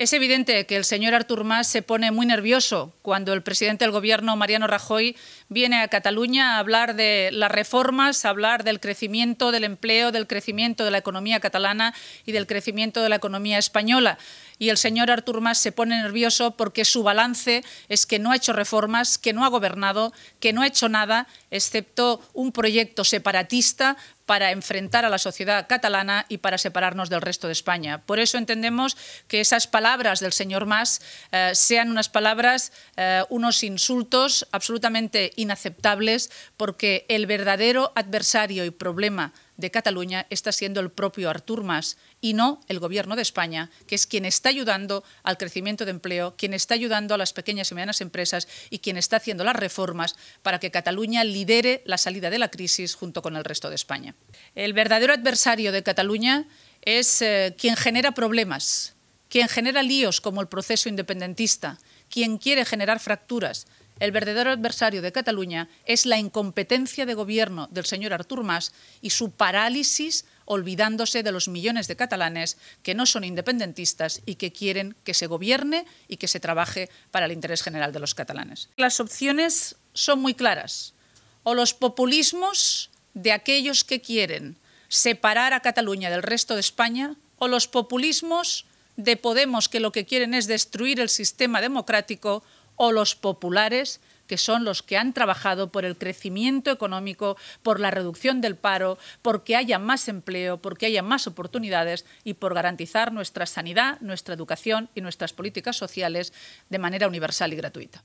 Es evidente que el señor Artur Mas se pone muy nervioso cuando el presidente del Gobierno, Mariano Rajoy, viene a Cataluña a hablar de las reformas, a hablar del crecimiento del empleo, del crecimiento de la economía catalana y del crecimiento de la economía española y el señor Artur Mas se pone nervioso porque su balance es que no ha hecho reformas, que no ha gobernado, que no ha hecho nada, excepto un proyecto separatista para enfrentar a la sociedad catalana y para separarnos del resto de España. Por eso entendemos que esas palabras del señor Mas eh, sean unas palabras, eh, unos insultos absolutamente inaceptables, porque el verdadero adversario y problema de Cataluña está siendo el propio Artur Mas y no el Gobierno de España, que es quien está ayudando al crecimiento de empleo, quien está ayudando a las pequeñas y medianas empresas y quien está haciendo las reformas para que Cataluña lidere la salida de la crisis junto con el resto de España. El verdadero adversario de Cataluña es eh, quien genera problemas, quien genera líos como el proceso independentista, quien quiere generar fracturas, el verdadero adversario de Cataluña es la incompetencia de gobierno del señor Artur Mas y su parálisis olvidándose de los millones de catalanes que no son independentistas y que quieren que se gobierne y que se trabaje para el interés general de los catalanes. Las opciones son muy claras. O los populismos de aquellos que quieren separar a Cataluña del resto de España o los populismos de Podemos que lo que quieren es destruir el sistema democrático o los populares, que son los que han trabajado por el crecimiento económico, por la reducción del paro, porque haya más empleo, porque haya más oportunidades y por garantizar nuestra sanidad, nuestra educación y nuestras políticas sociales de manera universal y gratuita.